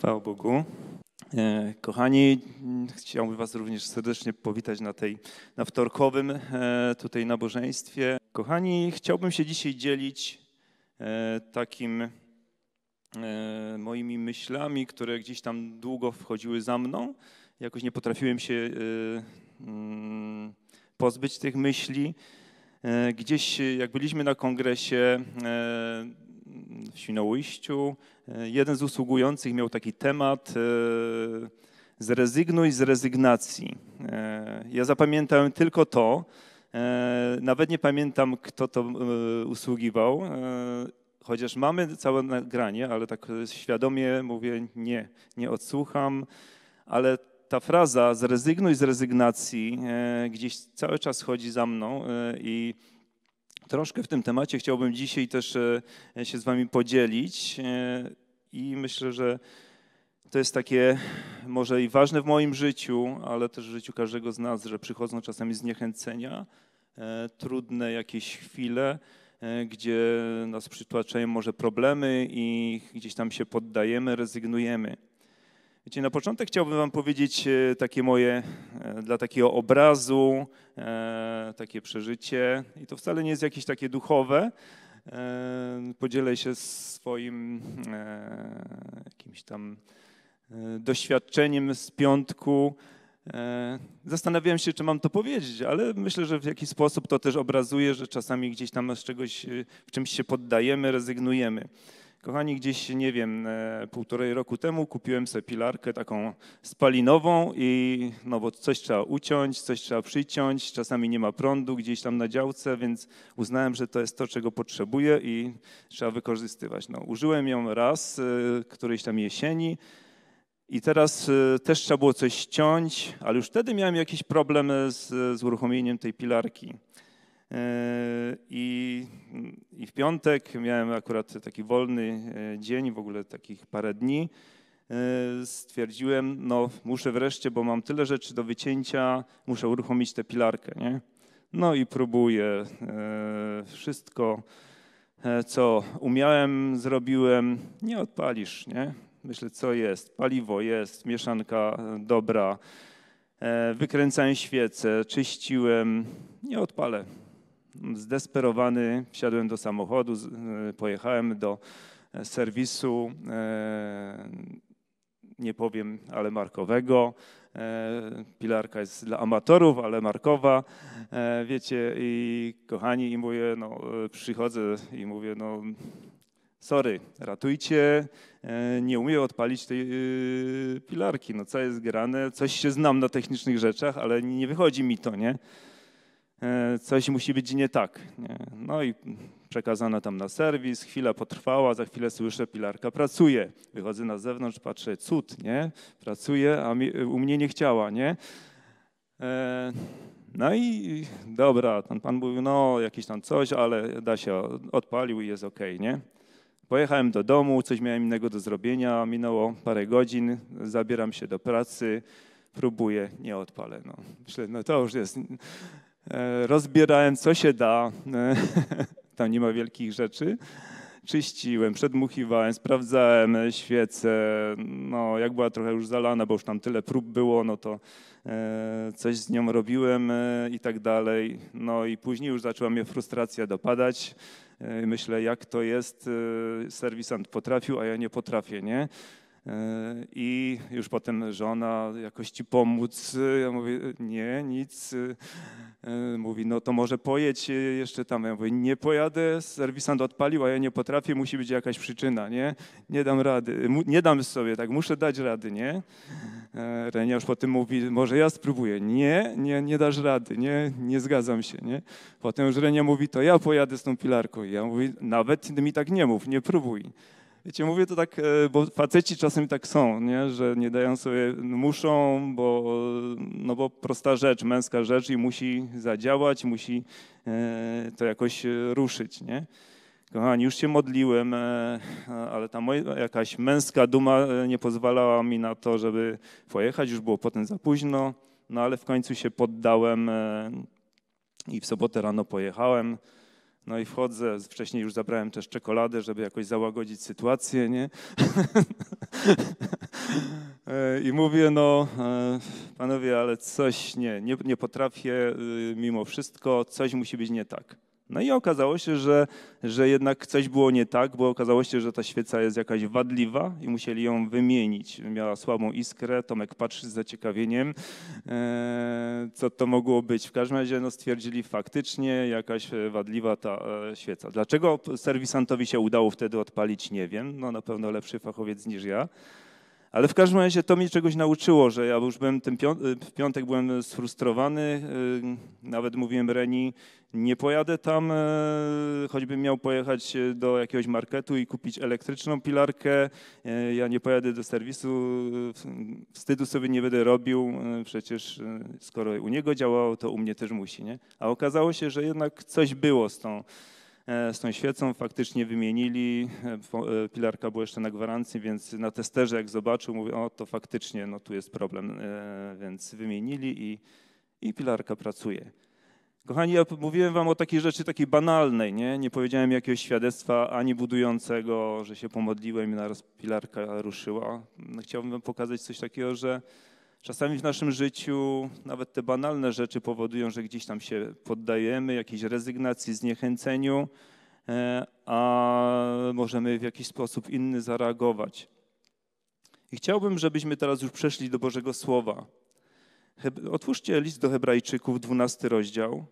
Chwała Bogu. E, kochani, chciałbym Was również serdecznie powitać na tej, na wtorkowym e, tutaj nabożeństwie. Kochani, chciałbym się dzisiaj dzielić e, takim moimi myślami, które gdzieś tam długo wchodziły za mną. Jakoś nie potrafiłem się mm, pozbyć tych myśli. Gdzieś, jak byliśmy na kongresie, w Świnoujściu, e, jeden z usługujących miał taki temat e, zrezygnuj z rezygnacji. E, ja zapamiętałem tylko to, nawet nie pamiętam, kto to usługiwał, chociaż mamy całe nagranie, ale tak świadomie mówię, nie, nie odsłucham, ale ta fraza zrezygnuj z rezygnacji gdzieś cały czas chodzi za mną i Troszkę w tym temacie chciałbym dzisiaj też e, się z Wami podzielić e, i myślę, że to jest takie może i ważne w moim życiu, ale też w życiu każdego z nas, że przychodzą czasami zniechęcenia, e, trudne jakieś chwile, gdzie nas przytłaczają może problemy i gdzieś tam się poddajemy, rezygnujemy. Wiecie, na początek chciałbym Wam powiedzieć e, takie moje, e, dla takiego obrazu, e, takie przeżycie. I to wcale nie jest jakieś takie duchowe. Podzielę się swoim jakimś tam doświadczeniem z piątku. Zastanawiałem się, czy mam to powiedzieć, ale myślę, że w jakiś sposób to też obrazuje, że czasami gdzieś tam z czegoś, w czymś się poddajemy, rezygnujemy. Kochani, gdzieś, nie wiem, e, półtorej roku temu kupiłem sobie pilarkę taką spalinową i no bo coś trzeba uciąć, coś trzeba przyciąć, czasami nie ma prądu gdzieś tam na działce, więc uznałem, że to jest to, czego potrzebuję i trzeba wykorzystywać. No, użyłem ją raz, e, którejś tam jesieni i teraz e, też trzeba było coś ciąć, ale już wtedy miałem jakiś problem z, z uruchomieniem tej pilarki. Yy, I, I, w piątek miałem akurat taki wolny yy, dzień, w ogóle takich parę dni. Yy, stwierdziłem, no muszę wreszcie, bo mam tyle rzeczy do wycięcia, muszę uruchomić tę pilarkę, nie? No i próbuję wszystko, co umiałem, zrobiłem. Nie odpalisz, nie? Myślę, co jest. Paliwo jest, mieszanka dobra. Wykręcałem świecę, czyściłem. Nie odpalę, Zdesperowany wsiadłem do samochodu, e, pojechałem do e, serwisu, e, nie powiem, ale markowego. Pilarka jest dla amatorów, ale markowa, wiecie, i kochani, i mówię, no przychodzę i mówię, no sorry, ratujcie, nie umiem odpalić tej pilarki, no co jest grane, coś się znam na technicznych rzeczach, ale nie wychodzi mi to, nie? E, coś musi być nie tak. No i przekazana tam na serwis, chwila potrwała, za chwilę słyszę, pilarka pracuje. Wychodzę na zewnątrz, patrzę, cud, nie? Pracuje, a mi, u mnie nie chciała, nie? E, no i dobra, ten pan mówił, no jakieś tam coś, ale da się, odpalił i jest okej, okay, nie? Pojechałem do domu, coś miałem innego do zrobienia, minęło parę godzin, zabieram się do pracy, próbuję, nie odpalę, no. Myślę, no to już jest E, rozbierałem co się da, e, tam nie ma wielkich rzeczy, czyściłem, przedmuchiwałem, sprawdzałem e, świece, no jak była trochę już zalana, bo już tam tyle prób było, no to coś z nią robiłem i tak dalej. No i później już zaczęła mnie frustracja dopadać. Myślę, jak to jest, serwisant potrafił, a ja nie potrafię, nie? E, I już potem żona jakoś ci pomóc. Ja mówię, nie, nic. E, mówi, no to może pojedź jeszcze tam. Ja mówię, nie pojadę, serwisant odpalił, a ja nie potrafię, musi być jakaś przyczyna, nie? Nie dam rady, nie dam sobie, tak, muszę dać rady, nie? E, Renia już potem mówi, może ja spróbuję. Nie, nie, nie dasz rady, nie, nie zgadzam się, nie? Potem już Renia mówi, to ja pojadę z tą pilarką. Ja mówię, nawet mi tak nie mów, nie próbuj. Wiecie, mówię to tak, e, bo faceci czasem tak są, nie? że nie dają sobie, muszą, bo, no bo prosta rzecz, męska rzecz i musi zadziałać, musi e, to jakoś e, ruszyć. Nie? Kochani, już się modliłem, ale ta moja jakaś męska duma nie pozwalała mi na to, żeby pojechać, już było potem za późno, no ale w końcu się poddałem i w sobotę rano pojechałem. No i wchodzę, wcześniej już zabrałem też czekoladę, żeby jakoś załagodzić sytuację, nie? E, I mówię, no e, panowie, ale coś nie, nie, nie potrafię y, mimo wszystko, coś musi być nie tak. No i okazało się, że, że jednak coś było nie tak, bo okazało się, że ta świeca jest jakaś wadliwa i musieli ją wymienić. Miała słabą iskrę, Tomek patrzy z zaciekawieniem, e, co to mogło być. W każdym razie no, stwierdzili faktycznie jakaś wadliwa ta e, świeca. Dlaczego serwisantowi się udało wtedy odpalić, nie wiem, no na pewno lepszy fachowiec niż ja. Ale w każdym razie to mnie czegoś nauczyło, że ja już byłem ten y, w piątek byłem sfrustrowany, y, nawet mówiłem Reni, nie pojadę tam, y, choćbym miał pojechać do jakiegoś marketu i kupić elektryczną pilarkę, ja nie pojadę do serwisu, wstydu sobie nie będę robił, przecież skoro u niego działało, to u mnie też musi, nie? A okazało się, że jednak coś było z tą E, z tą świecą, faktycznie wymienili, pilarka e, e, była jeszcze na gwarancji, więc na testerze jak zobaczył, mówi, o to faktycznie, no tu jest problem, więc wymienili i, i pilarka pracuje. Kochani, ja mówiłem wam o takiej rzeczy takiej banalnej, nie? Nie powiedziałem jakiegoś świadectwa ani budującego, że się pomodliłem i naraz pilarka ruszyła. chciałbym wam pokazać coś takiego, że Czasami w naszym życiu nawet te banalne rzeczy powodują, że gdzieś tam się poddajemy, jakiejś rezygnacji, zniechęceniu, e, a możemy w jakiś sposób inny zareagować. I chciałbym, żebyśmy teraz już przeszli do Bożego Słowa. Otwórzcie list do Hebrajczyków, 12 rozdział,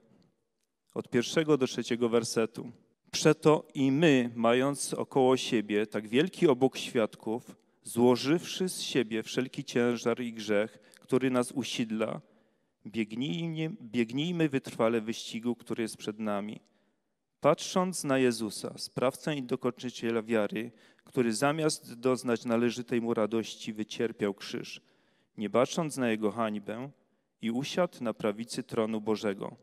od pierwszego do trzeciego wersetu. Przeto i my, mając około siebie tak wielki obok świadków, złożywszy z siebie wszelki ciężar i grzech, który nas usidla, biegnijmy, biegnijmy wytrwale wyścigu, który jest przed nami. Patrząc na Jezusa, sprawcę i dokończyciela wiary, który zamiast doznać należytej mu radości, wycierpiał krzyż, nie bacząc na jego hańbę i usiadł na prawicy tronu Bożego.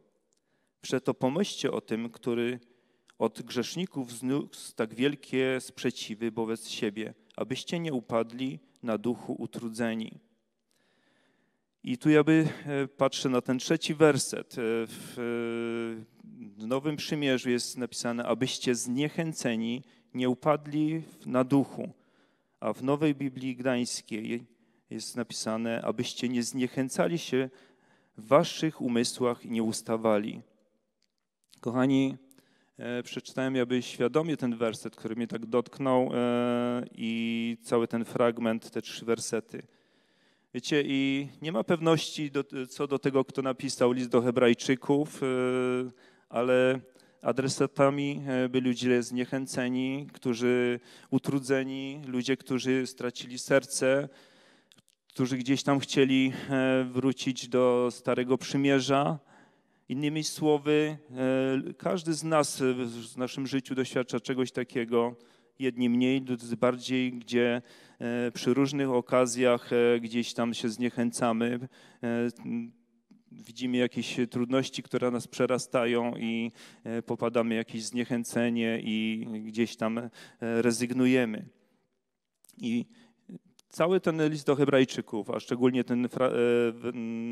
Przeto pomyślcie o tym, który od grzeszników zniósł tak wielkie sprzeciwy wobec siebie – abyście nie upadli na duchu utrudzeni. I tu ja by e, patrzę na ten trzeci werset. E, e, w Nowym Przymierzu jest napisane, abyście zniechęceni nie upadli na duchu. A w Nowej Biblii Gdańskiej jest napisane, abyście nie zniechęcali się w waszych umysłach i nie ustawali. Kochani, E, przeczytałem, aby świadomie ten werset, który mnie tak dotknął e, i cały ten fragment, te trzy wersety. Wiecie, i nie ma pewności do, co do tego, kto napisał list do Hebrajczyków, e, ale adresatami byli ludzie zniechęceni, którzy utrudzeni, ludzie, którzy stracili serce, którzy gdzieś tam chcieli wrócić do Starego Przymierza, Innymi słowy, e, każdy z nas w naszym życiu doświadcza czegoś takiego, jedni mniej, drudzy bardziej, gdzie e, przy różnych okazjach e, gdzieś tam się zniechęcamy, widzimy jakieś trudności, które nas przerastają i popadamy w jakieś zniechęcenie i gdzieś tam rezygnujemy. I Cały ten list do Hebrajczyków, a szczególnie ten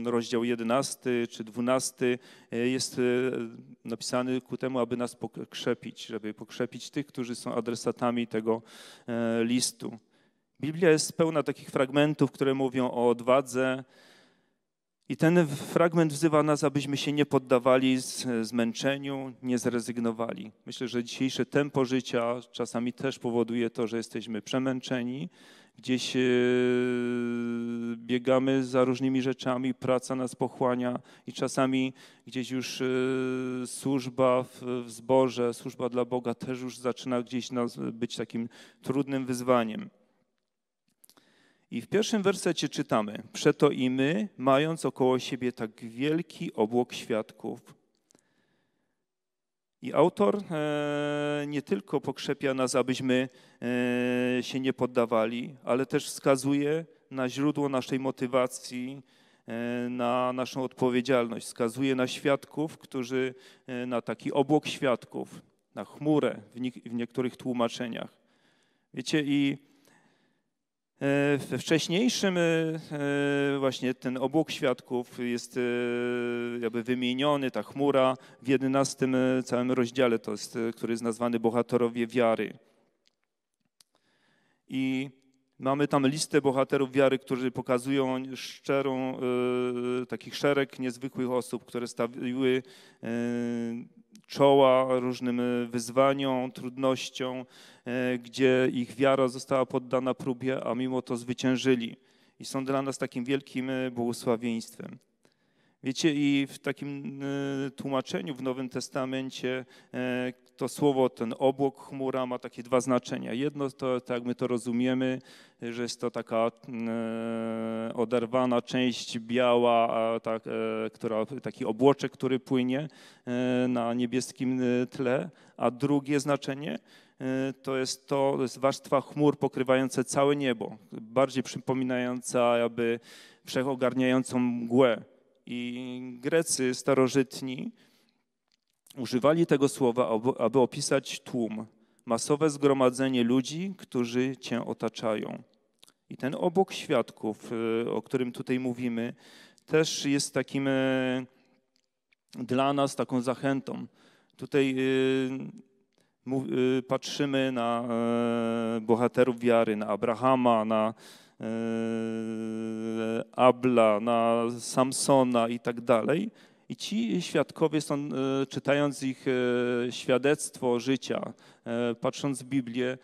e, rozdział 11 czy 12 e, jest e, napisany ku temu, aby nas pokrzepić, żeby pokrzepić tych, którzy są adresatami tego listu. Biblia jest pełna takich fragmentów, które mówią o odwadze. I ten fragment wzywa nas, abyśmy się nie poddawali zmęczeniu, nie zrezygnowali. Myślę, że dzisiejsze tempo życia czasami też powoduje to, że jesteśmy przemęczeni, gdzieś e, biegamy za różnymi rzeczami, praca nas pochłania i czasami gdzieś już e, służba w zborze, służba dla Boga też już zaczyna gdzieś nas e, być takim trudnym wyzwaniem. I w pierwszym wersecie czytamy: Przeto i my, mając około siebie tak wielki obłok świadków, i autor e, nie tylko pokrzepia nas, abyśmy e, się nie poddawali, ale też wskazuje na źródło naszej motywacji, e, na naszą odpowiedzialność. Wskazuje na świadków, którzy, na taki obłok świadków, na chmurę w, w niektórych tłumaczeniach. Wiecie, i E, w wcześniejszym e, e, właśnie ten obłok świadków jest jakby wymieniony, ta chmura w jedenastym całym rozdziale, to jest, który jest nazwany Bohaterowie Wiary. I mamy tam listę bohaterów wiary, którzy pokazują szczerą, takich szereg niezwykłych osób, które stawiły czoła różnym e, wyzwaniom, trudnościom, e, gdzie ich wiara została poddana próbie, a mimo to zwyciężyli. I są dla nas takim wielkim e, błogosławieństwem. Wiecie, i w takim tłumaczeniu w Nowym Testamencie to słowo, ten obłok, chmura ma takie dwa znaczenia. Jedno to, tak jak my to rozumiemy, że jest to taka mm, e, oderwana część biała, a tak, e, która, taki obłoczek, który płynie e, na niebieskim e, tle, a drugie znaczenie e, to jest to, to jest warstwa chmur pokrywające całe niebo, bardziej przypominająca jakby wszechogarniającą mgłę. I Grecy starożytni, Używali tego słowa, aby opisać tłum, masowe zgromadzenie ludzi, którzy cię otaczają. I ten obok świadków, y, o którym tutaj mówimy, też jest takim y, dla nas taką zachętą. Tutaj y, patrzymy na bohaterów wiary, na Abrahama, na Abla, na Samsona i tak dalej. I ci świadkowie, są, e, czytając ich e, świadectwo życia, e, patrząc w Biblię,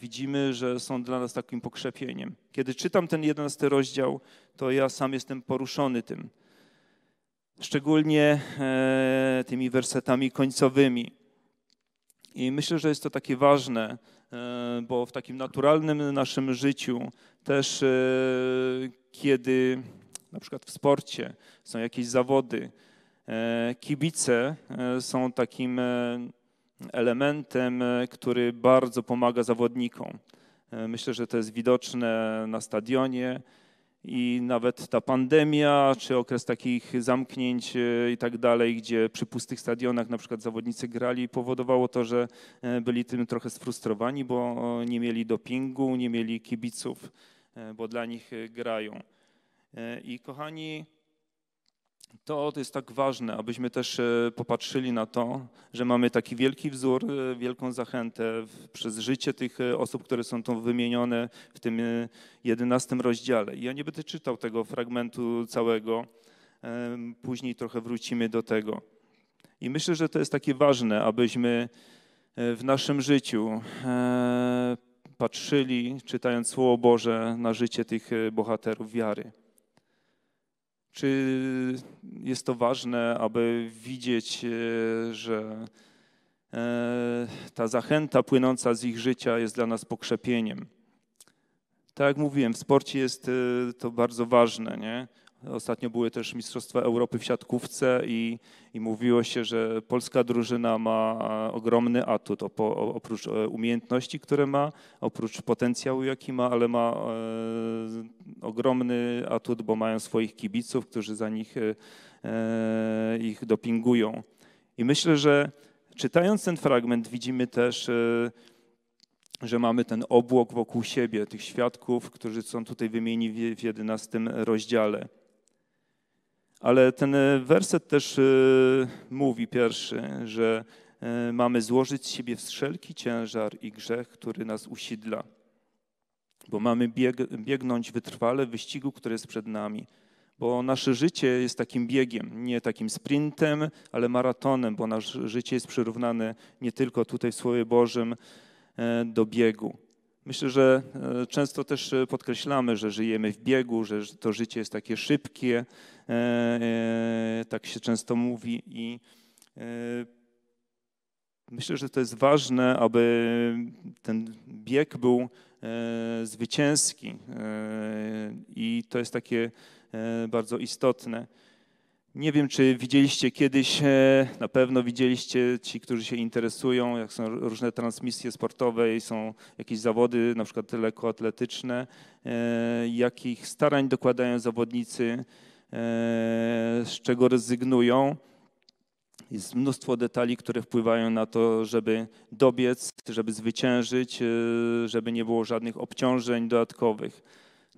widzimy, że są dla nas takim pokrzepieniem. Kiedy czytam ten jedenasty rozdział, to ja sam jestem poruszony tym. Szczególnie tymi wersetami końcowymi. I myślę, że jest to takie ważne, bo w takim naturalnym naszym życiu też, kiedy na przykład w sporcie, są jakieś zawody. E, kibice e, są takim e, elementem, który bardzo pomaga zawodnikom. Myślę, że to jest widoczne na stadionie i nawet ta pandemia, czy okres takich zamknięć i tak dalej, gdzie przy pustych stadionach na przykład zawodnicy grali, powodowało to, że byli tym trochę sfrustrowani, bo nie mieli dopingu, nie mieli kibiców, bo dla nich grają. E, I kochani, to, jest tak ważne, abyśmy też e, popatrzyli na to, że mamy taki wielki wzór, e, wielką zachętę przez życie tych osób, które są tu wymienione w tym jedenastym rozdziale. Ja nie będę czytał tego fragmentu całego, później trochę wrócimy do tego. I myślę, że to jest takie ważne, abyśmy w naszym życiu patrzyli, czytając Słowo Boże, na życie tych bohaterów wiary. Czy jest to ważne, aby widzieć, e, że e, ta zachęta płynąca z ich życia jest dla nas pokrzepieniem? Tak jak mówiłem, w sporcie jest e, to bardzo ważne. Nie? Ostatnio były też Mistrzostwa Europy w siatkówce i, i mówiło się, że polska drużyna ma e, ogromny atut oprócz e, umiejętności, które ma, oprócz potencjału, jaki ma, ale ma e, ogromny atut, bo mają swoich kibiców, którzy za nich ich dopingują. I myślę, że czytając ten fragment widzimy też że mamy ten obłok wokół siebie, tych świadków, którzy są tutaj wymieni w 11 rozdziale. Ale ten e, werset też e, mówi pierwszy, że e, mamy złożyć z siebie wszelki ciężar i grzech, który nas usidla, bo mamy bieg, biegnąć wytrwale w wyścigu, który jest przed nami. Bo nasze życie jest takim biegiem, nie takim sprintem, ale maratonem, bo nasze życie jest przyrównane nie tylko tutaj w Słowie Bożym do biegu. Myślę, że często też podkreślamy, że żyjemy w biegu, że to życie jest takie szybkie, E, e, tak się często mówi i e, myślę, że to jest ważne, aby ten bieg był zwycięski i to jest takie bardzo istotne. Nie wiem, czy widzieliście kiedyś, na pewno widzieliście ci, którzy się interesują, jak są różne transmisje sportowe i są jakieś zawody, na przykład lekkoatletyczne, jakich starań dokładają zawodnicy E, z czego rezygnują. Jest mnóstwo detali, które wpływają na to, żeby dobiec, żeby zwyciężyć, e, żeby nie było żadnych obciążeń dodatkowych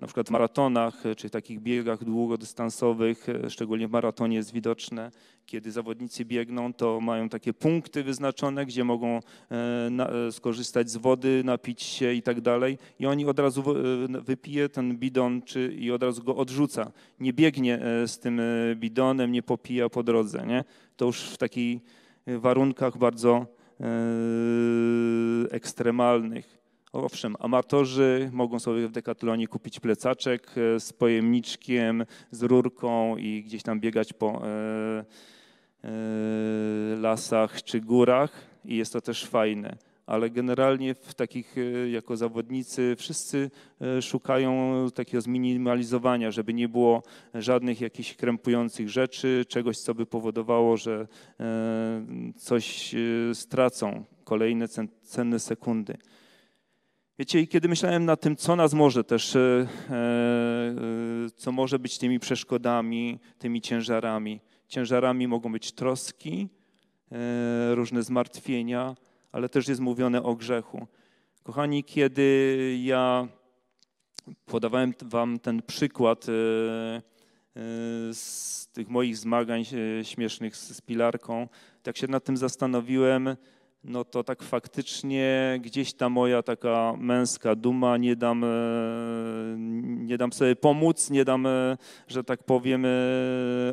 na przykład maratonach e, czy takich biegach długodystansowych, e, szczególnie w maratonie jest widoczne, kiedy zawodnicy biegną, to mają takie punkty wyznaczone, gdzie mogą e, skorzystać z wody, napić się i tak dalej. I oni od razu wypije ten bidon czy, i od razu go odrzuca. Nie biegnie z tym bidonem, nie popija po drodze. Nie? To już w takich warunkach bardzo ekstremalnych. Owszem, amatorzy mogą sobie w Decathlonie kupić plecaczek e, z pojemniczkiem, z rurką i gdzieś tam biegać po e, e, lasach czy górach i jest to też fajne. Ale generalnie w takich, jako zawodnicy, wszyscy szukają takiego zminimalizowania, żeby nie było żadnych jakichś krępujących rzeczy, czegoś, co by powodowało, że coś stracą, kolejne cenne sekundy. Wiecie, i kiedy myślałem nad tym, co nas może też, e, e, co może być tymi przeszkodami, tymi ciężarami. Ciężarami mogą być troski, e, różne zmartwienia, ale też jest mówione o grzechu. Kochani, kiedy ja podawałem wam ten przykład z tych moich zmagań śmiesznych z pilarką, tak się nad tym zastanowiłem, no to tak faktycznie gdzieś ta moja taka męska duma, nie dam, e, nie dam sobie pomóc, nie dam, e, że tak powiem, e,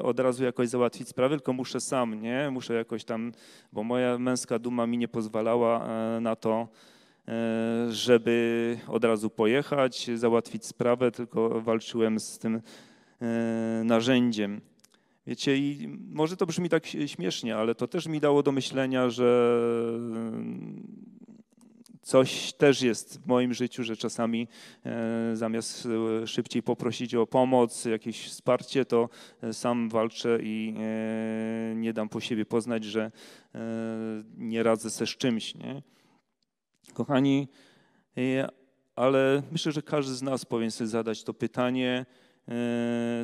od razu jakoś załatwić sprawę, tylko muszę sam, nie? Muszę jakoś tam, bo moja męska duma mi nie pozwalała na to, żeby od razu pojechać, załatwić sprawę, tylko walczyłem z tym narzędziem. Wiecie, i może to brzmi tak śmiesznie, ale to też mi dało do myślenia, że coś też jest w moim życiu, że czasami e, zamiast e, szybciej poprosić o pomoc, jakieś wsparcie, to e, sam walczę i nie dam po siebie poznać, że nie radzę sobie z czymś. Nie? Kochani, ale myślę, że każdy z nas powinien sobie zadać to pytanie,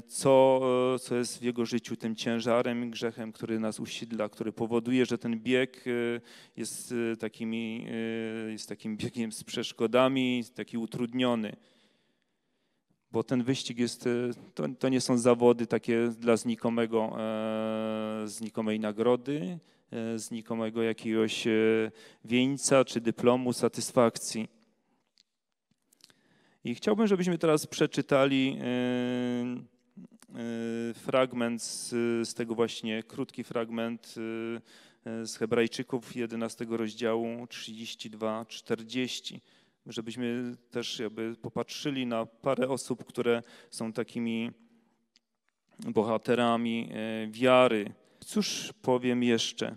co, co jest w jego życiu tym ciężarem, grzechem, który nas usiedla, który powoduje, że ten bieg e, jest, e, takimi, e, jest takim biegiem z przeszkodami, taki utrudniony. Bo ten wyścig jest, to, to nie są zawody takie dla znikomego, znikomej nagrody, znikomego jakiegoś wieńca czy dyplomu, satysfakcji i chciałbym, żebyśmy teraz przeczytali e, e, fragment z, z tego właśnie, krótki fragment e, z Hebrajczyków 11 rozdziału 32-40, żebyśmy też jakby popatrzyli na parę osób, które są takimi bohaterami wiary. Cóż powiem jeszcze?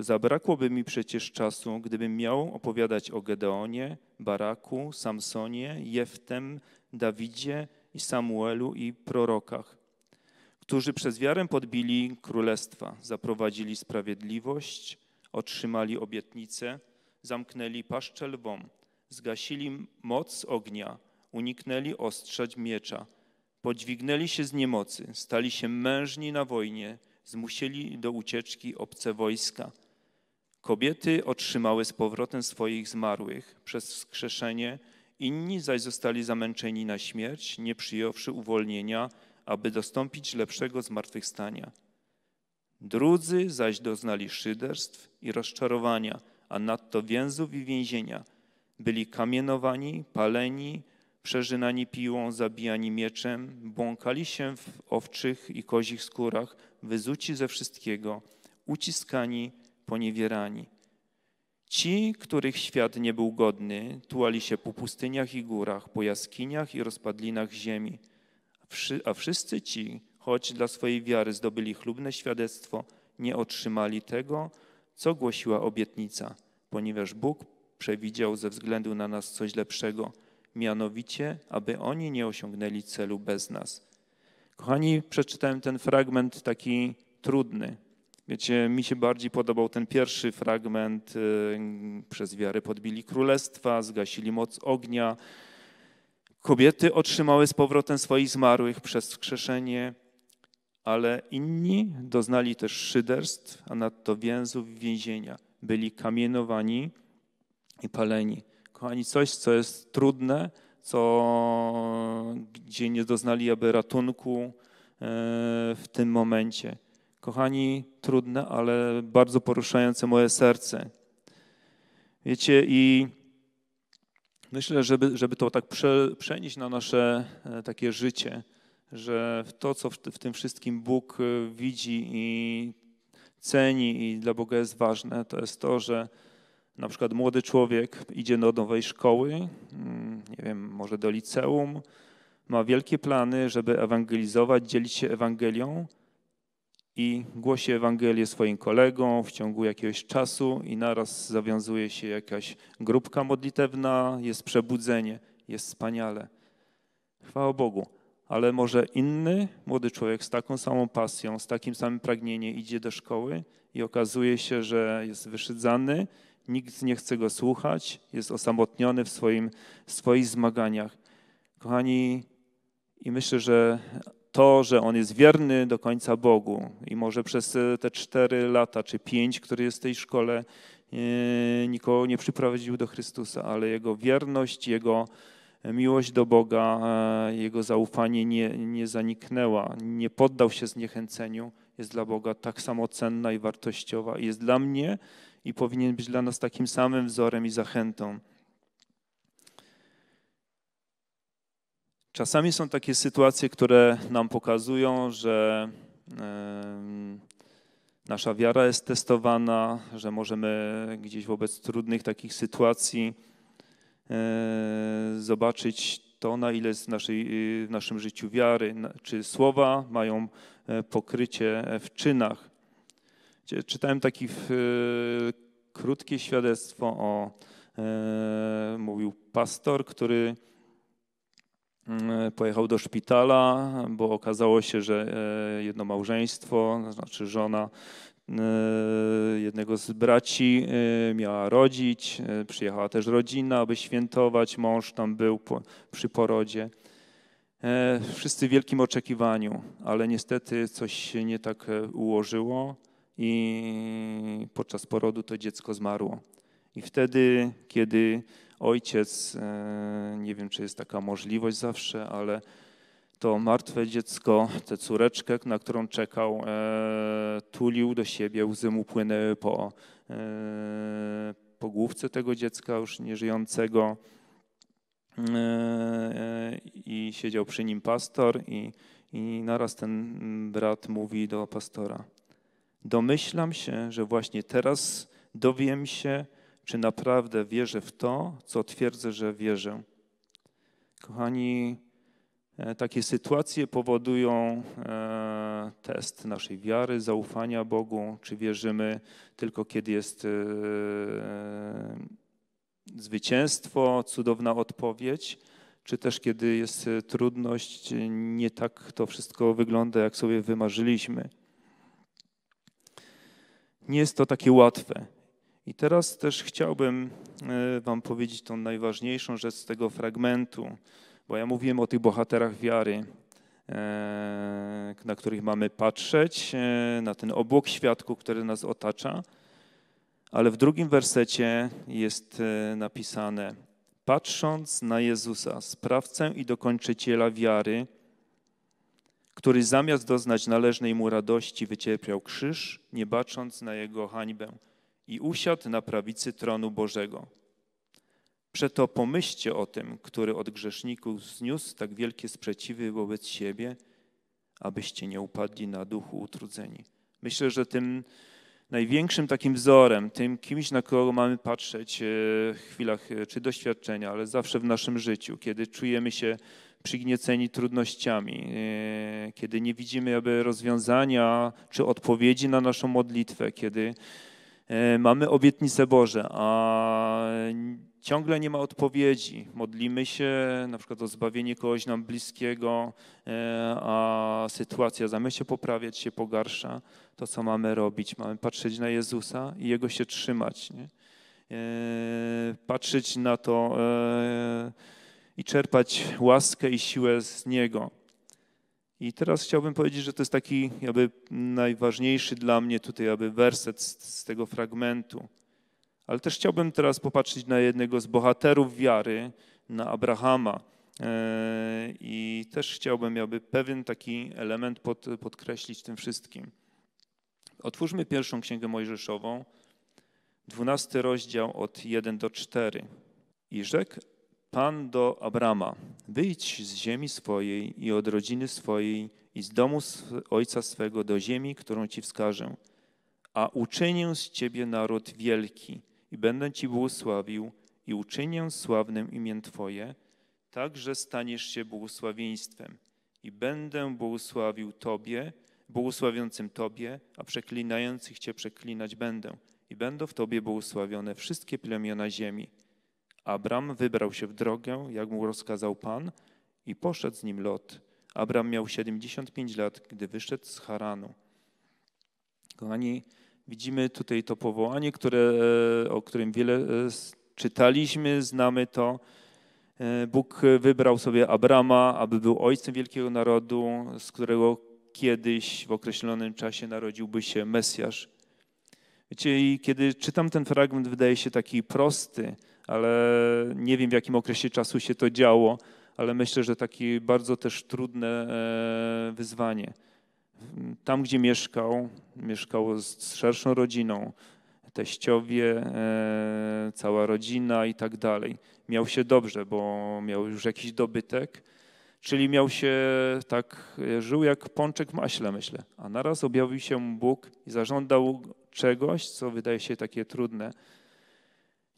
Zabrakłoby mi przecież czasu, gdybym miał opowiadać o Gedeonie, Baraku, Samsonie, Jeftem, Dawidzie i Samuelu i prorokach, którzy przez wiarę podbili królestwa, zaprowadzili sprawiedliwość, otrzymali obietnicę, zamknęli paszczę lwom, zgasili moc ognia, uniknęli ostrzać miecza, podźwignęli się z niemocy, stali się mężni na wojnie – zmusili do ucieczki obce wojska. Kobiety otrzymały z powrotem swoich zmarłych przez wskrzeszenie, inni zaś zostali zamęczeni na śmierć, nie przyjąwszy uwolnienia, aby dostąpić lepszego zmartwychwstania. Drudzy zaś doznali szyderstw i rozczarowania, a nadto więzów i więzienia. Byli kamienowani, paleni, przeżynani piłą, zabijani mieczem, błąkali się w owczych i kozich skórach, wyzuci ze wszystkiego, uciskani, poniewierani. Ci, których świat nie był godny, tułali się po pustyniach i górach, po jaskiniach i rozpadlinach ziemi. A wszyscy ci, choć dla swojej wiary zdobyli chlubne świadectwo, nie otrzymali tego, co głosiła obietnica, ponieważ Bóg przewidział ze względu na nas coś lepszego, mianowicie, aby oni nie osiągnęli celu bez nas. Kochani, przeczytałem ten fragment taki trudny. Wiecie, mi się bardziej podobał ten pierwszy fragment. Y, przez wiarę podbili królestwa, zgasili moc ognia. Kobiety otrzymały z powrotem swoich zmarłych przez wskrzeszenie, ale inni doznali też szyderstw, a nadto więzów i więzienia. Byli kamienowani i paleni. Kochani, coś, co jest trudne, co, gdzie nie doznali aby ratunku e, w tym momencie. Kochani, trudne, ale bardzo poruszające moje serce. Wiecie, i myślę, żeby, żeby to tak prze, przenieść na nasze e, takie życie, że w to, co w, w tym wszystkim Bóg e, widzi i ceni i dla Boga jest ważne, to jest to, że na przykład młody człowiek idzie do nowej szkoły, mm, nie wiem, może do liceum, ma wielkie plany, żeby ewangelizować, dzielić się Ewangelią i głosi Ewangelię swoim kolegom w ciągu jakiegoś czasu i naraz zawiązuje się jakaś grupka modlitewna, jest przebudzenie, jest wspaniale. Chwała Bogu. Ale może inny młody człowiek z taką samą pasją, z takim samym pragnieniem idzie do szkoły i okazuje się, że jest wyszydzany nikt nie chce go słuchać, jest osamotniony w, swoim, w swoich zmaganiach. Kochani, i myślę, że to, że on jest wierny do końca Bogu i może przez te cztery lata czy pięć, który jest w tej szkole, yy, nikogo nie przyprowadził do Chrystusa, ale jego wierność, jego miłość do Boga, yy, jego zaufanie nie, nie zaniknęła, nie poddał się zniechęceniu, jest dla Boga tak samo cenna i wartościowa. Jest dla mnie i powinien być dla nas takim samym wzorem i zachętą. Czasami są takie sytuacje, które nam pokazują, że nasza wiara jest testowana, że możemy gdzieś wobec trudnych takich sytuacji e, zobaczyć to, na ile jest w, naszej, y, w naszym życiu wiary, czy słowa mają e, pokrycie w czynach. Czytałem takie krótkie świadectwo o, e, mówił pastor, który mm, e, pojechał do szpitala, bo okazało się, że e, jedno małżeństwo, znaczy żona jednego z braci miała rodzić, przyjechała też rodzina, aby świętować, mąż tam był po, przy porodzie. Wszyscy w wielkim oczekiwaniu, ale niestety coś się nie tak ułożyło i podczas porodu to dziecko zmarło. I wtedy, kiedy ojciec, e, nie wiem czy jest taka możliwość zawsze, ale to martwe dziecko, tę córeczkę, na którą czekał, e, tulił do siebie, łzy mu płynęły po, e, po główce tego dziecka już nieżyjącego i siedział przy nim pastor i, i naraz ten brat mówi do pastora – Domyślam się, że właśnie teraz dowiem się, czy naprawdę wierzę w to, co twierdzę, że wierzę. Kochani, e, takie sytuacje powodują e, test naszej wiary, zaufania Bogu, czy wierzymy tylko kiedy jest e, zwycięstwo, cudowna odpowiedź, czy też kiedy jest trudność, nie tak to wszystko wygląda, jak sobie wymarzyliśmy nie jest to takie łatwe. I teraz też chciałbym e, Wam powiedzieć tą najważniejszą rzecz z tego fragmentu, bo ja mówiłem o tych bohaterach wiary, e, na których mamy patrzeć, e, na ten obłok świadku, który nas otacza. Ale w drugim wersecie jest napisane: Patrząc na Jezusa, sprawcę i dokończyciela wiary, który zamiast doznać należnej mu radości, wycierpiał krzyż, nie bacząc na jego hańbę i usiadł na prawicy tronu Bożego. Przeto pomyślcie o tym, który od grzeszników zniósł tak wielkie sprzeciwy wobec siebie, abyście nie upadli na duchu utrudzeni. Myślę, że tym największym takim wzorem, tym kimś, na kogo mamy patrzeć e, w chwilach e, czy doświadczenia, ale zawsze w naszym życiu, kiedy czujemy się przygnieceni trudnościami, e, kiedy nie widzimy aby rozwiązania czy odpowiedzi na naszą modlitwę, kiedy mamy obietnicę Boże, a Ciągle nie ma odpowiedzi. Modlimy się na przykład o zbawienie kogoś nam bliskiego, e, a sytuacja zamiast się poprawiać, się pogarsza. To, co mamy robić, mamy patrzeć na Jezusa i Jego się trzymać. Nie? E, patrzeć na to e, i czerpać łaskę i siłę z Niego. I teraz chciałbym powiedzieć, że to jest taki jakby najważniejszy dla mnie tutaj aby werset z, z tego fragmentu. Ale też chciałbym teraz popatrzeć na jednego z bohaterów wiary, na Abrahama. E, I też chciałbym, aby pewien taki element pod, podkreślić tym wszystkim. Otwórzmy pierwszą księgę Mojżeszową, 12 rozdział od 1 do 4. I rzekł Pan do Abrama: Wyjdź z ziemi swojej i od rodziny swojej i z domu ojca swego do ziemi, którą ci wskażę, a uczynię z ciebie naród wielki i będę Ci błogosławił i uczynię sławnym imię Twoje, tak że staniesz się błogosławieństwem i będę błogosławił Tobie, błogosławiącym Tobie, a przeklinających Cię przeklinać będę i będą w Tobie błogosławione wszystkie plemiona ziemi. Abram wybrał się w drogę, jak mu rozkazał Pan, i poszedł z nim Lot. Abram miał 75 lat, gdy wyszedł z Haranu. Kochani, Widzimy tutaj to powołanie, które, e, o którym wiele e, czytaliśmy, znamy to. E, Bóg wybrał sobie Abrama, aby był ojcem wielkiego narodu, z którego kiedyś w określonym czasie narodziłby się Mesjasz. Wiecie, i kiedy czytam ten fragment, wydaje się taki prosty, ale nie wiem w jakim okresie czasu się to działo, ale myślę, że takie bardzo też trudne wyzwanie tam, gdzie mieszkał, mieszkał z szerszą rodziną, teściowie, e, cała rodzina i tak dalej. Miał się dobrze, bo miał już jakiś dobytek, czyli miał się tak, e, żył jak pączek w maśle, myślę. A naraz objawił się Bóg i zażądał czegoś, co wydaje się takie trudne.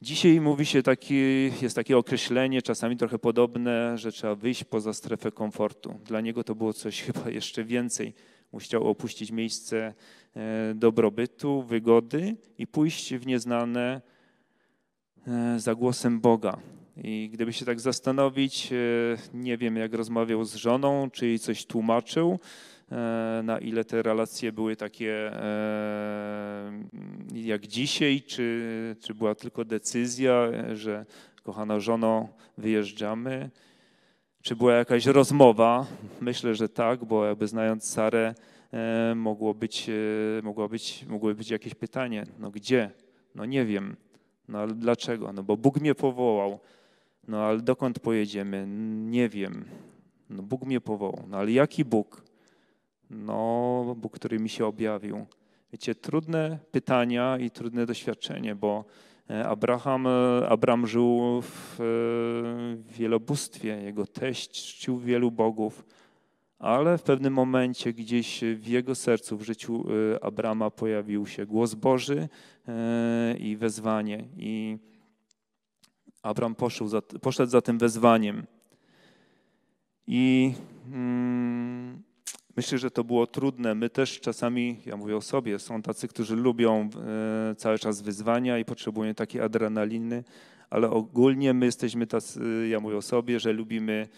Dzisiaj mówi się taki, jest takie określenie, czasami trochę podobne, że trzeba wyjść poza strefę komfortu. Dla niego to było coś chyba jeszcze więcej Musiał opuścić miejsce e, dobrobytu, wygody i pójść w nieznane e, za głosem Boga. I gdyby się tak zastanowić, e, nie wiem, jak rozmawiał z żoną, czy jej coś tłumaczył, na ile te relacje były takie jak dzisiaj, czy, czy była tylko decyzja, że kochana żono, wyjeżdżamy. Czy była jakaś rozmowa? Myślę, że tak, bo jakby znając Sarę, e, mogło być, e, mogło być, mogło być jakieś pytanie. No gdzie? No nie wiem. No ale dlaczego? No bo Bóg mnie powołał. No ale dokąd pojedziemy? Nie wiem. No Bóg mnie powołał. No ale jaki Bóg? No Bóg, który mi się objawił. Wiecie, trudne pytania i trudne doświadczenie, bo E, Abraham, e, żył e, w wielobóstwie, jego teść czcił wielu bogów, ale w pewnym momencie gdzieś w jego sercu, w życiu Abrama pojawił się głos Boży i wezwanie. I Abraham poszedł za, poszedł za tym wezwaniem. I mm, Myślę, że to było trudne. My też czasami, ja mówię o sobie, są tacy, którzy lubią e, cały czas wyzwania i potrzebują takiej adrenaliny, ale ogólnie my jesteśmy tacy, e, ja mówię o sobie, że lubimy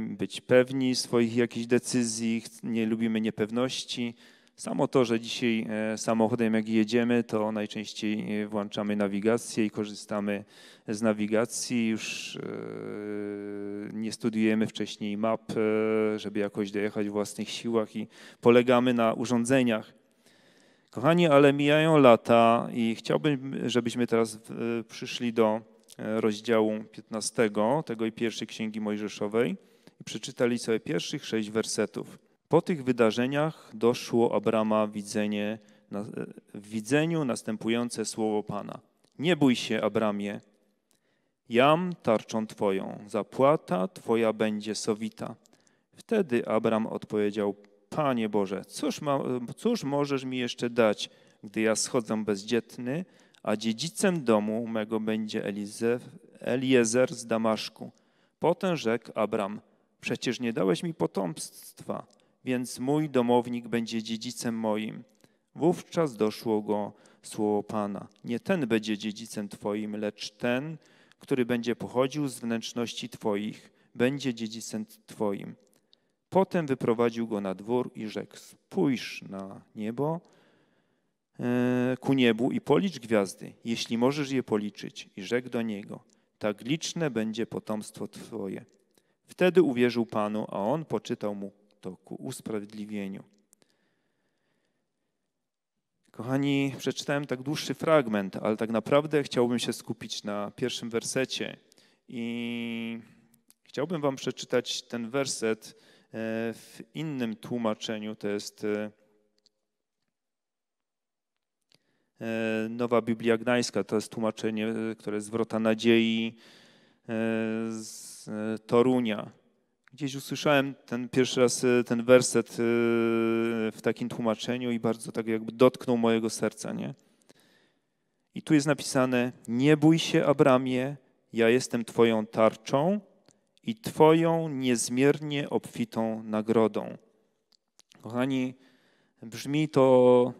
być pewni swoich jakichś decyzji, nie lubimy niepewności. Samo to, że dzisiaj e, samochodem jak jedziemy, to najczęściej e, włączamy nawigację i korzystamy z nawigacji. Już e, nie studiujemy wcześniej map, żeby jakoś dojechać w własnych siłach i polegamy na urządzeniach. Kochani, ale mijają lata i chciałbym, żebyśmy teraz przyszli do rozdziału 15 tego i pierwszej Księgi Mojżeszowej i przeczytali sobie pierwszych sześć wersetów. Po tych wydarzeniach doszło Abrama widzenie, w widzeniu następujące słowo Pana. Nie bój się, Abramie, jam tarczą Twoją, zapłata Twoja będzie sowita. Wtedy Abram odpowiedział, Panie Boże, cóż, ma, cóż możesz mi jeszcze dać, gdy ja schodzę bezdzietny, a dziedzicem domu mego będzie Elizef, Eliezer z Damaszku. Potem rzekł Abram, przecież nie dałeś mi potomstwa, więc mój domownik będzie dziedzicem moim. Wówczas doszło go słowo Pana. Nie ten będzie dziedzicem Twoim, lecz ten, który będzie pochodził z wnętrzności Twoich, będzie dziedzicem Twoim. Potem wyprowadził go na dwór i rzekł: Spójrz na niebo, e, ku niebu i policz gwiazdy, jeśli możesz je policzyć. I rzekł do niego: Tak liczne będzie potomstwo Twoje. Wtedy uwierzył Panu, a on poczytał mu to ku usprawiedliwieniu. Kochani, przeczytałem tak dłuższy fragment, ale tak naprawdę chciałbym się skupić na pierwszym wersecie i chciałbym Wam przeczytać ten werset e, w innym tłumaczeniu. To jest e, e, Nowa Biblia Gdańska, to jest tłumaczenie, które jest zwrota nadziei z Torunia. Gdzieś usłyszałem ten pierwszy raz y, ten werset y, w takim tłumaczeniu i bardzo tak jakby dotknął mojego serca, nie? I tu jest napisane: Nie bój się, Abramie, ja jestem Twoją tarczą i Twoją niezmiernie obfitą nagrodą. Kochani, brzmi to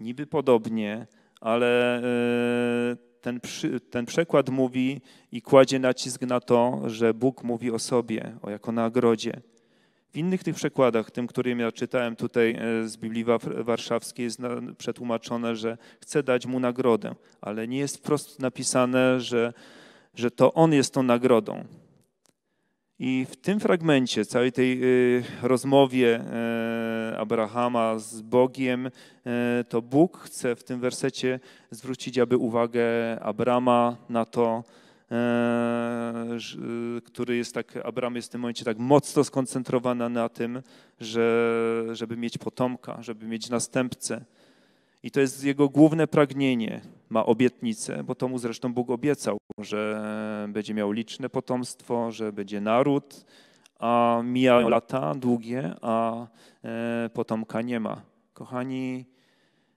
niby podobnie, ale y, ten, przy, ten przekład mówi i kładzie nacisk na to, że Bóg mówi o sobie, o jako nagrodzie. W innych tych przekładach, tym, którym ja czytałem tutaj e, z Biblii Warszawskiej, jest przetłumaczone, że chce dać mu nagrodę, ale nie jest wprost napisane, że, że to on jest tą nagrodą. I w tym fragmencie, całej tej y, rozmowie e, Abrahama z Bogiem, e, to Bóg chce w tym wersecie zwrócić aby uwagę Abrama na to, e, y, który jest tak, Abram jest w tym momencie tak mocno skoncentrowany na tym, że, żeby mieć potomka, żeby mieć następcę. I to jest jego główne pragnienie. Ma obietnicę, bo to mu zresztą Bóg obiecał, że będzie miał liczne potomstwo, że będzie naród, a mijają lata długie, a e, potomka nie ma. Kochani,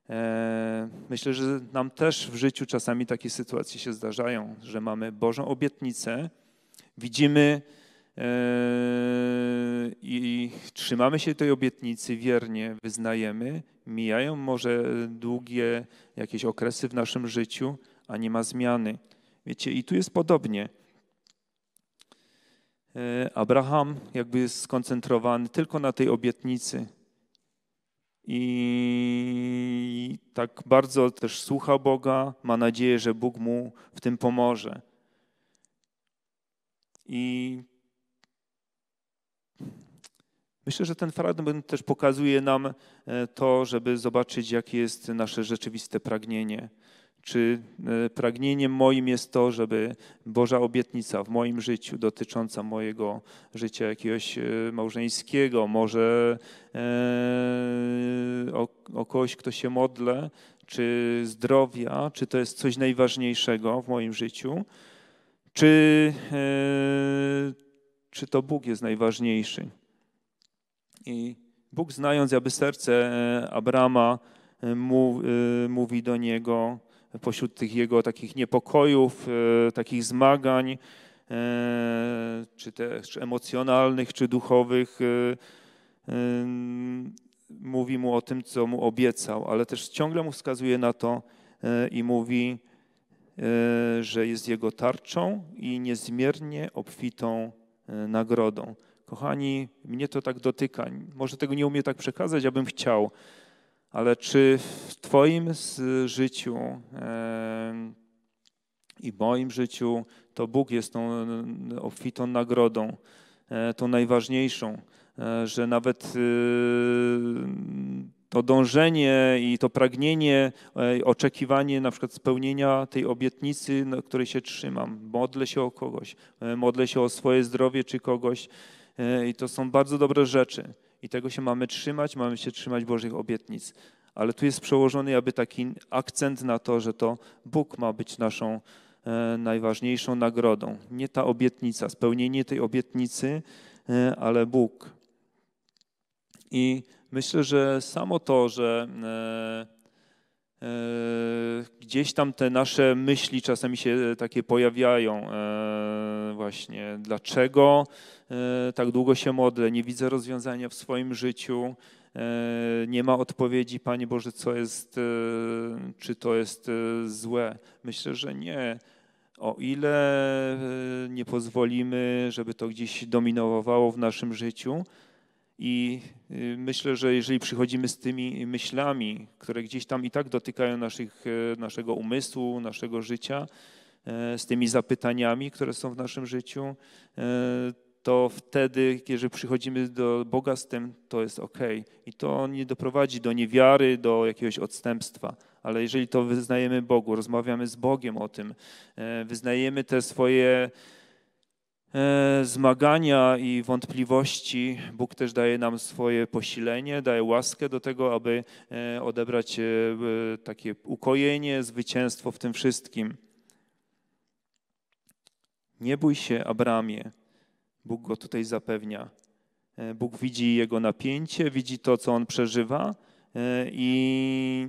e, myślę, że nam też w życiu czasami takie sytuacje się zdarzają, że mamy Bożą obietnicę, widzimy e, i trzymamy się tej obietnicy wiernie, wyznajemy Mijają może długie jakieś okresy w naszym życiu, a nie ma zmiany. Wiecie, i tu jest podobnie. E, Abraham jakby jest skoncentrowany tylko na tej obietnicy. I tak bardzo też słucha Boga, ma nadzieję, że Bóg mu w tym pomoże. I Myślę, że ten fragment też pokazuje nam e, to, żeby zobaczyć, jakie jest nasze rzeczywiste pragnienie. Czy e, pragnieniem moim jest to, żeby Boża obietnica w moim życiu, dotycząca mojego życia jakiegoś e, małżeńskiego, może o, o kogoś, kto się modlę, czy zdrowia, czy to jest coś najważniejszego w moim życiu, czy, czy to Bóg jest najważniejszy. I Bóg znając jakby serce e, Abrama, e, e, mówi do niego pośród tych jego takich niepokojów, takich zmagań, czy też emocjonalnych, czy duchowych, mówi mu o tym, co mu obiecał, ale też ciągle mu wskazuje na to i mówi, że jest jego tarczą i niezmiernie obfitą nagrodą. Kochani, mnie to tak dotyka. Może tego nie umiem tak przekazać, abym chciał, ale czy w Twoim życiu e, i moim życiu to Bóg jest tą obfitą nagrodą, e, tą najważniejszą, e, że nawet y, to dążenie i to pragnienie, e, oczekiwanie na przykład spełnienia tej obietnicy, na której się trzymam. Modlę się o kogoś, e, modlę się o swoje zdrowie czy kogoś, E, I to są bardzo dobre rzeczy. I tego się mamy trzymać, mamy się trzymać Bożych obietnic. Ale tu jest przełożony aby taki akcent na to, że to Bóg ma być naszą e, najważniejszą nagrodą. Nie ta obietnica, spełnienie tej obietnicy, e, ale Bóg. I myślę, że samo to, że gdzieś tam te nasze myśli czasami się takie pojawiają, właśnie dlaczego E, tak długo się modlę, nie widzę rozwiązania w swoim życiu, e, nie ma odpowiedzi, Panie Boże, co jest, e, czy to jest złe. Myślę, że nie. O ile nie pozwolimy, żeby to gdzieś dominowało w naszym życiu, i myślę, że jeżeli przychodzimy z tymi myślami, które gdzieś tam i tak dotykają naszych, naszego umysłu, naszego życia, z tymi zapytaniami, które są w naszym życiu, to wtedy, jeżeli przychodzimy do Boga z tym, to jest ok. I to nie doprowadzi do niewiary, do jakiegoś odstępstwa. Ale jeżeli to wyznajemy Bogu, rozmawiamy z Bogiem o tym, e, wyznajemy te swoje e, zmagania i wątpliwości, Bóg też daje nam swoje posilenie, daje łaskę do tego, aby e, odebrać takie ukojenie, zwycięstwo w tym wszystkim. Nie bój się, Abramie, Bóg go tutaj zapewnia. E, Bóg widzi jego napięcie, widzi to, co on przeżywa e, i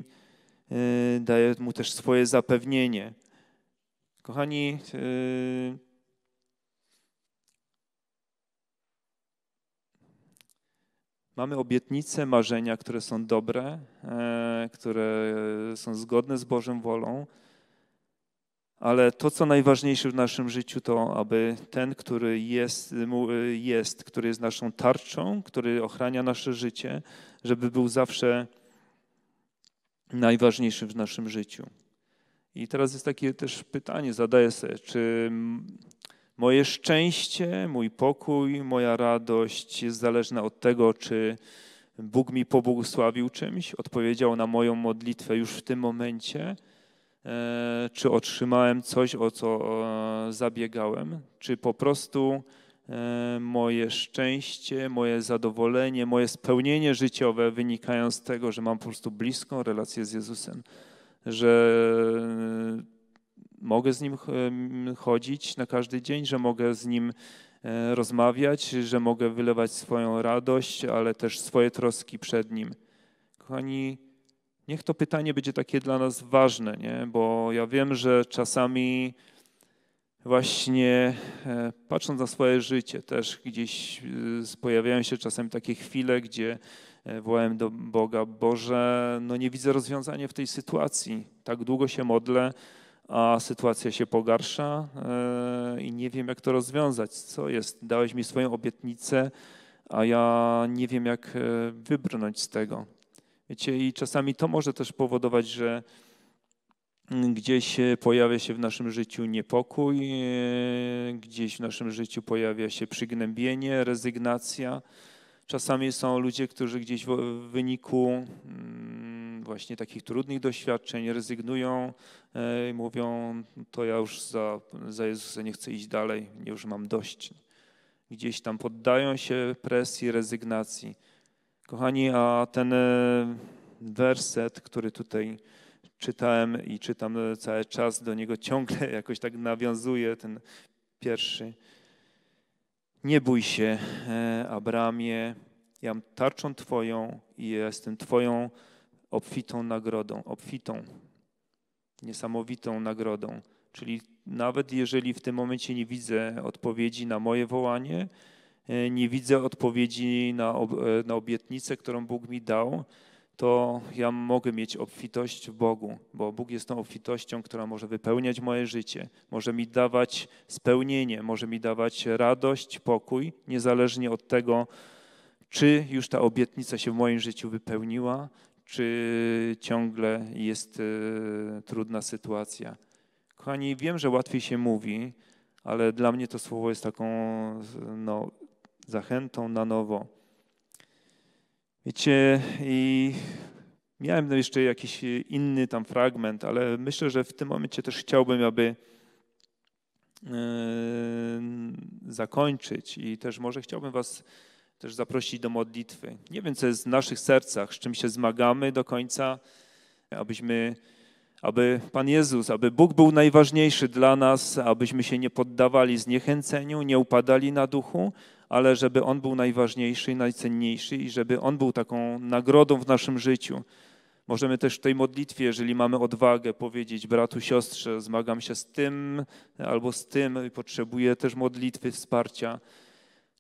e, daje mu też swoje zapewnienie. Kochani, mamy obietnice, marzenia, które są dobre, które są zgodne z Bożym wolą ale to, co najważniejsze w naszym życiu, to aby ten, który jest, jest, który jest naszą tarczą, który ochrania nasze życie, żeby był zawsze najważniejszy w naszym życiu. I teraz jest takie też pytanie, zadaję sobie, czy moje szczęście, mój pokój, moja radość jest zależna od tego, czy Bóg mi pobłogosławił czymś, odpowiedział na moją modlitwę już w tym momencie – E, czy otrzymałem coś, o co e, zabiegałem, czy po prostu e, moje szczęście, moje zadowolenie, moje spełnienie życiowe wynikają z tego, że mam po prostu bliską relację z Jezusem, że mogę z Nim chodzić na każdy dzień, że mogę z Nim rozmawiać, że mogę wylewać swoją radość, ale też swoje troski przed Nim. Kochani, niech to pytanie będzie takie dla nas ważne, nie? bo ja wiem, że czasami właśnie e, patrząc na swoje życie, też gdzieś e, pojawiają się czasem takie chwile, gdzie e, wołałem do Boga, Boże, no nie widzę rozwiązania w tej sytuacji. Tak długo się modlę, a sytuacja się pogarsza i nie wiem, jak to rozwiązać. Co jest? Dałeś mi swoją obietnicę, a ja nie wiem, jak wybrnąć z tego. Wiecie, i czasami to może też powodować, że gdzieś e, pojawia się w naszym życiu niepokój, e, gdzieś w naszym życiu pojawia się przygnębienie, rezygnacja. Czasami są ludzie, którzy gdzieś w wyniku mm, właśnie takich trudnych doświadczeń rezygnują e, i mówią, to ja już za, za Jezusa nie chcę iść dalej, już mam dość. Gdzieś tam poddają się presji, rezygnacji. Kochani, a ten e, werset, który tutaj czytałem i czytam e, cały czas, do niego ciągle jakoś tak nawiązuje ten pierwszy. Nie bój się, e, Abramie, ja mam tarczą Twoją i jestem Twoją obfitą nagrodą, obfitą, niesamowitą nagrodą. Czyli nawet jeżeli w tym momencie nie widzę odpowiedzi na moje wołanie, E, nie widzę odpowiedzi na, e, na obietnicę, którą Bóg mi dał, to ja mogę mieć obfitość w Bogu, bo Bóg jest tą obfitością, która może wypełniać moje życie, może mi dawać spełnienie, może mi dawać radość, pokój, niezależnie od tego, czy już ta obietnica się w moim życiu wypełniła, czy ciągle jest e, trudna sytuacja. Kochani, wiem, że łatwiej się mówi, ale dla mnie to słowo jest taką no, zachętą na nowo. Wiecie, i miałem no jeszcze jakiś inny tam fragment, ale myślę, że w tym momencie też chciałbym, aby e, zakończyć i też może chciałbym was też zaprosić do modlitwy. Nie wiem, co jest w naszych sercach, z czym się zmagamy do końca, abyśmy, aby Pan Jezus, aby Bóg był najważniejszy dla nas, abyśmy się nie poddawali zniechęceniu, nie upadali na duchu, ale żeby On był najważniejszy i najcenniejszy i żeby On był taką nagrodą w naszym życiu. Możemy też w tej modlitwie, jeżeli mamy odwagę, powiedzieć bratu, siostrze, zmagam się z tym albo z tym i potrzebuję też modlitwy, wsparcia.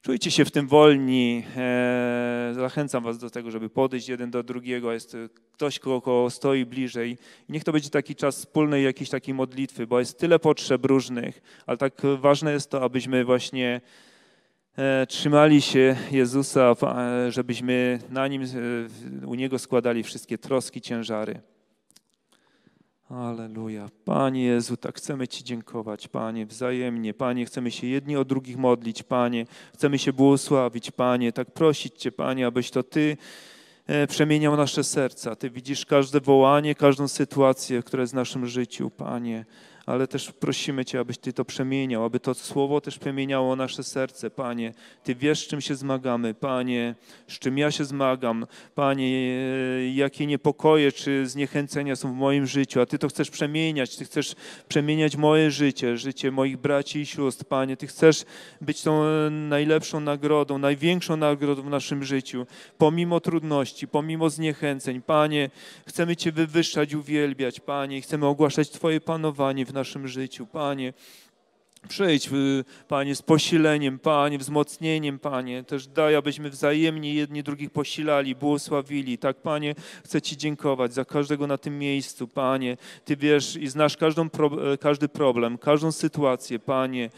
Czujcie się w tym wolni. Eee, zachęcam Was do tego, żeby podejść jeden do drugiego. Jest e, ktoś, kogo stoi bliżej. I niech to będzie taki czas wspólnej jakiejś takiej modlitwy, bo jest tyle potrzeb różnych, ale tak ważne jest to, abyśmy właśnie E, trzymali się Jezusa, e, żebyśmy na Nim, e, u Niego składali wszystkie troski, ciężary. Aleluja. Panie Jezu, tak chcemy Ci dziękować, Panie, wzajemnie. Panie, chcemy się jedni o drugich modlić, Panie. Chcemy się błogosławić, Panie. Tak prosić Cię, Panie, abyś to Ty przemieniał nasze serca. Ty widzisz każde wołanie, każdą sytuację, która jest w naszym życiu, Panie ale też prosimy Cię, abyś Ty to przemieniał, aby to słowo też przemieniało nasze serce, Panie. Ty wiesz, czym się zmagamy, Panie, z czym ja się zmagam, Panie, jakie niepokoje czy zniechęcenia są w moim życiu, a Ty to chcesz przemieniać, Ty chcesz przemieniać moje życie, życie moich braci i sióstr, Panie. Ty chcesz być tą najlepszą nagrodą, największą nagrodą w naszym życiu, pomimo trudności, pomimo zniechęceń. Panie, chcemy Cię wywyższać, uwielbiać, Panie, chcemy ogłaszać Twoje panowanie w naszym naszym życiu, Panie. Przyjdź, y, Panie, z posileniem, Panie, wzmocnieniem, Panie. Też daj, abyśmy wzajemnie jedni drugich posilali, błogosławili. Tak, Panie, chcę Ci dziękować za każdego na tym miejscu, Panie. Ty wiesz i znasz każdą, e, każdy problem, każdą sytuację, Panie.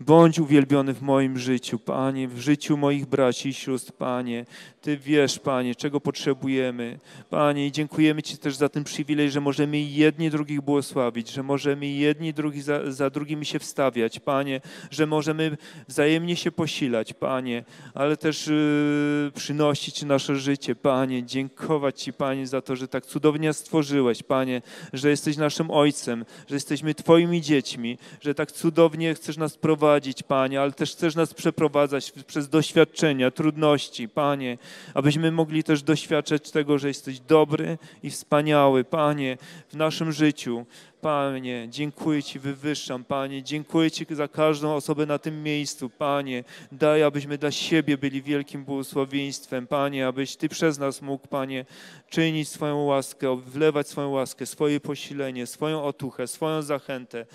Bądź uwielbiony w moim życiu, Panie, w życiu moich braci i sióstr, Panie. Ty wiesz, Panie, czego potrzebujemy. Panie, i dziękujemy Ci też za ten przywilej, że możemy jedni drugich błogosławić, że możemy jedni drugi za, za drugimi się wstawiać, Panie, że możemy wzajemnie się posilać, Panie, ale też yy, przynosić nasze życie, Panie. Dziękować Ci, Panie, za to, że tak cudownie stworzyłeś, Panie, że jesteś naszym Ojcem, że jesteśmy Twoimi dziećmi, że tak cudownie chcesz nas prowadzić prowadzić, Panie, ale też chcesz nas przeprowadzać przez doświadczenia, trudności, Panie, abyśmy mogli też doświadczać tego, że jesteś dobry i wspaniały, Panie, w naszym życiu. Panie, dziękuję Ci, wywyższam, Panie, dziękuję Ci za każdą osobę na tym miejscu, Panie, daj, abyśmy dla siebie byli wielkim błogosławieństwem, Panie, abyś Ty przez nas mógł, Panie, czynić swoją łaskę, wlewać swoją łaskę, swoje posilenie, swoją otuchę, swoją zachętę.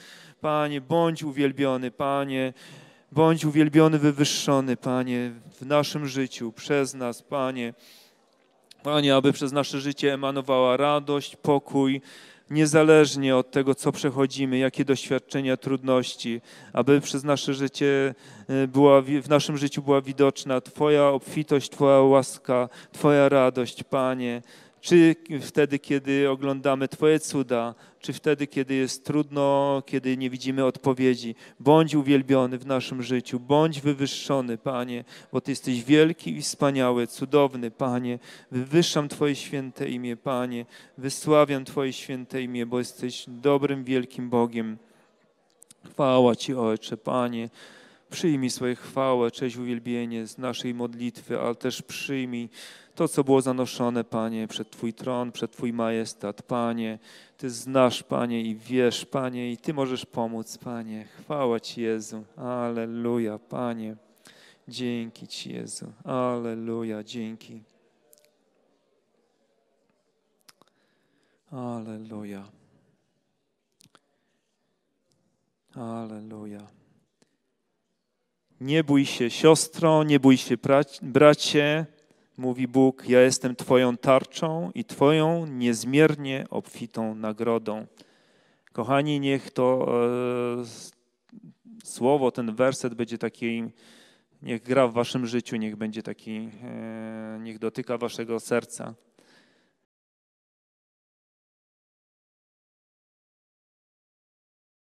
Panie, bądź uwielbiony, Panie, bądź uwielbiony, wywyższony, Panie, w naszym życiu, przez nas, Panie. Panie, aby przez nasze życie emanowała radość, pokój, niezależnie od tego, co przechodzimy, jakie doświadczenia, trudności, aby przez nasze życie y, była, w naszym życiu była widoczna Twoja obfitość, Twoja łaska, Twoja radość, Panie czy wtedy, kiedy oglądamy Twoje cuda, czy wtedy, kiedy jest trudno, kiedy nie widzimy odpowiedzi. Bądź uwielbiony w naszym życiu, bądź wywyższony, Panie, bo Ty jesteś wielki i wspaniały, cudowny, Panie. Wywyższam Twoje święte imię, Panie. Wysławiam Twoje święte imię, bo jesteś dobrym, wielkim Bogiem. Chwała Ci, Ojcze, Panie. Przyjmij swoje chwałę, cześć, uwielbienie z naszej modlitwy, ale też przyjmij to, co było zanoszone, Panie, przed Twój tron, przed Twój majestat. Panie, Ty znasz, Panie, i wiesz, Panie, i Ty możesz pomóc, Panie. Chwała Ci, Jezu. Aleluja, Panie. Dzięki Ci, Jezu. Aleluja, dzięki. Aleluja. Aleluja. Nie bój się siostro, nie bój się bracie, mówi Bóg, ja jestem Twoją tarczą i Twoją niezmiernie obfitą nagrodą. Kochani, niech to e, słowo, ten werset będzie taki, niech gra w Waszym życiu, niech będzie taki, e, niech dotyka Waszego serca.